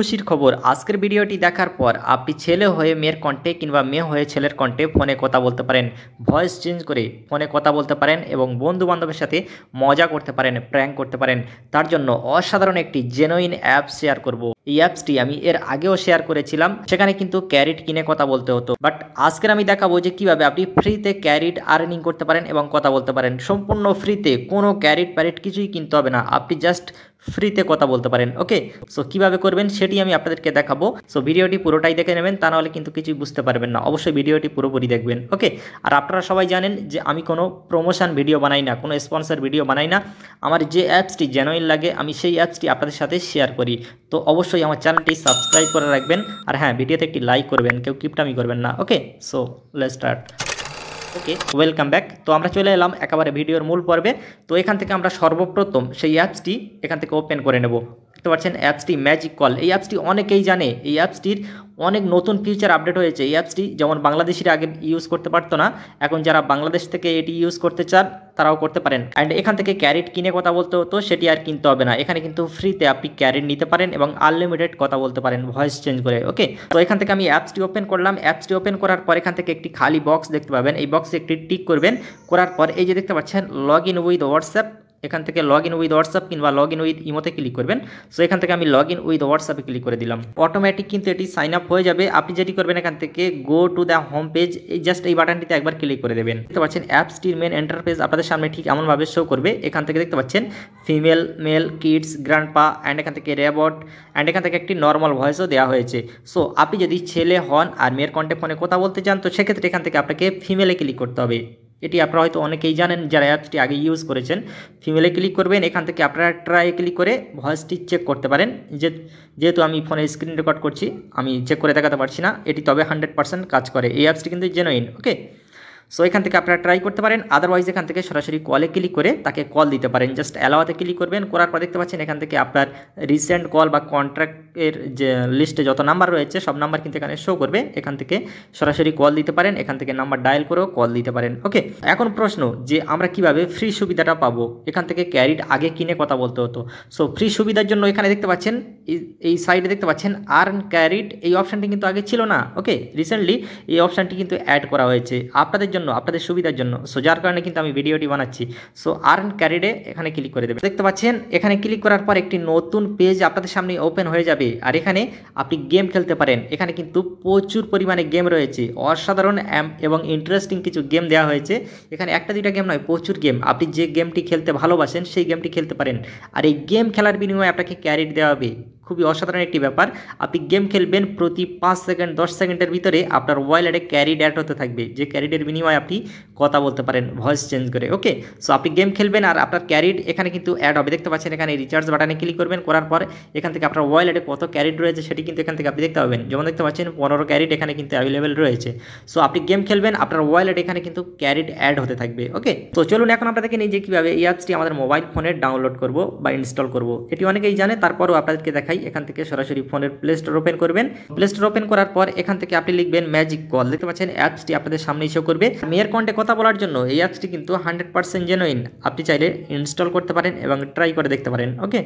খুশির খবর আজকের ভিডিওটি দেখার পর আপনি ছেলে হয়ে মেয়ের কণ্ঠে কিংবা মেয়ে হয়ে ছেলের কণ্ঠে ফোনে কথা বলতে পারেন ভয়েস চেঞ্জ করে ফোনে কথা বলতে পারেন এবং বন্ধু বান্ধবের সাথে মজা করতে পারেন প্র্যাঙ্ক করতে পারেন তার জন্য অসাধারণ একটি জেনুইন অ্যাপ শেয়ার করব এই অ্যাপসটি আমি এর আগেও শেয়ার করেছিলাম সেখানে কিন্তু ক্যারিট কিনে কথা বলতে হতো বাট আজকের আমি দেখাবো যে কিভাবে আপনি ফ্রিতে ক্যারিট আর্নিং করতে পারেন এবং কথা বলতে পারেন সম্পূর্ণ ফ্রিতে কোনো ক্যারিট প্যারিট কিছুই কিনতে হবে না আপনি জাস্ট ফ্রিতে কথা বলতে পারেন ওকে সো কিভাবে করবেন সেটি আমি আপনাদেরকে দেখাবো সো ভিডিওটি পুরোটাই দেখে নেবেন তা নাহলে কিন্তু কিছুই বুঝতে পারবেন না অবশ্যই ভিডিওটি পুরোপুরি দেখবেন ওকে আর আপনারা সবাই জানেন যে আমি কোনো প্রমোশন ভিডিও বানাই না কোনো স্পন্সর ভিডিও বানাই না আমার যে অ্যাপসটি জেনুইন লাগে আমি সেই অ্যাপসটি আপনাদের সাথে শেয়ার করি তো অবশ্যই আমার চ্যানেলটি সাবস্ক্রাইব করে রাখবেন আর হ্যাঁ ভিডিওতে একটি লাইক করবেন কেউ কিপটামি করবেন না okay so let start okay welcome back তো আমরা চলে এলাম একেবারে ভিডিওর মূল পর্বে তো এখান থেকে আমরা সর্বপ্রথম সেই অ্যাপসটি এখান থেকে ওপেন করে নেব দেখতে পাচ্ছেন অ্যাপসটি ম্যাজিক কল এই অ্যাপসটি অনেকেই জানে এই অ্যাপসটির অনেক নতুন ফিচার আপডেট হয়েছে এই অ্যাপসটি যেমন বাংলাদেশিরা আগে ইউজ করতে পারতো না এখন যারা বাংলাদেশ থেকে এটি ইউজ করতে চান তারাও করতে পারেন অ্যান্ড এখান থেকে ক্যারেট কিনে কথা বলতে হতো সেটি আর কিনতে হবে না এখানে কিন্তু ফ্রিতে আপনি ক্যারেট নিতে পারেন এবং আনলিমিটেড কথা বলতে পারেন ভয়েস চেঞ্জ করে ওকে তো এখান থেকে আমি অ্যাপসটি ওপেন করলাম অ্যাপসটি ওপেন করার পর এখান থেকে একটি খালি বক্স দেখতে পাবেন এই বক্সে একটি টিক করবেন করার পর এই যে দেখতে পাচ্ছেন লগ ইন উইথ হোয়াটসঅ্যাপ এখান থেকে লগ ইন উইথ হোয়াটসঅ্যাপ কিংবা লগ ইন উইথ ইমোতে ক্লিক করবেন সো এখান থেকে আমি লগ ইন উইথ হোয়াটসঅ্যাপে ক্লিক করে দিলাম অটোমেটিক কিন্তু এটি সাইন আপ হয়ে যাবে আপনি যেটি করবেন এখান থেকে go to the home page এই জাস্ট এই বাটনটিতে একবার ক্লিক করে দেবেন দেখতে পাচ্ছেন অ্যাপসটির মেন এন্টারপ্রেজ আপনাদের সামনে ঠিক এমনভাবে শো করবে এখান থেকে দেখতে পাচ্ছেন female male kids grandpa and এখান থেকে রেবট অ্যান্ড এখান থেকে একটি নর্মাল ভয়েসও দেওয়া হয়েছে সো আপনি যদি ছেলে হন আর মেয়ের কন্ট্যাক্ট ফোনে কথা বলতে চান তো সেক্ষেত্রে এখান থেকে আপনাকে ফিমেলে ক্লিক করতে হবে এটি আপনারা হয়তো অনেকেই জানেন যারা অ্যাপসটি আগে ইউজ করেছেন ফিমেলে ক্লিক করবেন এখান থেকে আপনারা ট্রাই ক্লিক করে ভয়েসটি চেক করতে পারেন যে যেহেতু আমি ফোনে স্ক্রিন রেকর্ড করছি আমি চেক করে দেখাতে পারছি না এটি তবে হান্ড্রেড কাজ করে এই অ্যাপসটি কিন্তু জেনুইন ওকে সো এখান থেকে আপনারা ট্রাই করতে পারেন আদারওয়াইজ এখান থেকে সরাসরি কলে ক্লিক করে তাকে কল দিতে পারেন জাস্ট অ্যালাওয়াতে ক্লিক করবেন করার পর দেখতে পাচ্ছেন এখান থেকে আপনার রিসেন্ট কল বা কন্ট্রাক্টের যে লিস্টে যত নাম্বার রয়েছে সব নাম্বার কিন্তু এখানে শো করবে এখান থেকে সরাসরি কল দিতে পারেন এখান থেকে নাম্বার ডায়াল করেও কল দিতে পারেন ওকে এখন প্রশ্ন যে আমরা কিভাবে ফ্রি সুবিধাটা পাবো এখান থেকে ক্যারিড আগে কিনে কথা বলতে হতো সো ফ্রি সুবিধার জন্য এখানে দেখতে পাচ্ছেন এই সাইডে দেখতে পাচ্ছেন আর্ন ক্যারিড এই অপশানটি কিন্তু আগে ছিল না ওকে রিসেন্টলি এই অপশানটি কিন্তু অ্যাড করা হয়েছে আপনাদের জন্য আপনাদের সুবিধার জন্য সো যার কারণে কিন্তু আমি ভিডিওটি বানাচ্ছি সো আর্ন ক্যারিডে এখানে ক্লিক করে দেবেন দেখতে পাচ্ছেন এখানে ক্লিক করার পর একটি নতুন পেজ আপনাদের সামনে ওপেন হয়ে যাবে আর এখানে আপনি গেম খেলতে পারেন এখানে কিন্তু প্রচুর পরিমাণে গেম রয়েছে অসাধারণ এবং ইন্টারেস্টিং কিছু গেম দেওয়া হয়েছে এখানে একটা দুইটা গেম নয় প্রচুর গেম আপনি যে গেমটি খেলতে ভালোবাসেন সেই গেমটি খেলতে পারেন আর এই গেম খেলার বিনিময়ে আপনাকে ক্যারিট দেওয়া হবে খুবই অসাধারণ একটি ব্যাপার আপনি গেম খেলবেন প্রতি পাঁচ সেকেন্ড দশ সেকেন্ডের ভিতরে আপনার ওয়ালেটে ক্যারি ড্যাট হতে থাকবে যে ক্যারিডের বিনিময়ে আপনি কথা বলতে পারেন ভয়েস চেঞ্জ করে ওকে সো আপনি গেম খেলবেন আর আপনার ক্যারিড এখানে কিন্তু অ্যাড হবে দেখতে পাচ্ছেন এখানে রিচার্জ বাটনে ক্লিক করবেন করার পর এখান থেকে আপনার ওয়ালেটে কত ক্যারিড রয়েছে সেটি কিন্তু এখান থেকে আপনি দেখতে পাবেন যেমন দেখতে পাচ্ছেন পনেরো ক্যারিড এখানে কিন্তু অ্যাভেলেবেল রয়েছে সো আপনি গেম খেলবেন আপনার ওয়ালেট এখানে কিন্তু ক্যারিড অ্যাড হতে থাকবে ওকে তো চলুন এখন আপনাদেরকে নিয়ে যে কীভাবে এই অ্যাপসটি আমাদের মোবাইল ফোনে ডাউনলোড করব বা ইনস্টল করব এটি অনেকেই জানে তারপরও আপনাদেরকে দেখাই এখান থেকে সরাসরি ফোনের প্লে স্টোর ওপেন করবেন প্লে স্টোর ওপেন করার পর এখান থেকে আপনি লিখবেন ম্যাজিক কল দেখতে পাচ্ছেন অ্যাপসটি আপনাদের সামনে ইস্যু করবে মেয়ের কন্টে কথা বলার জন্য এই অ্যাপসটি কিন্তু হান্ড্রেড পার্সেন্ট জেনুইন আপনি চাইলে ইনস্টল করতে পারেন এবং ট্রাই করে দেখতে পারেন ওকে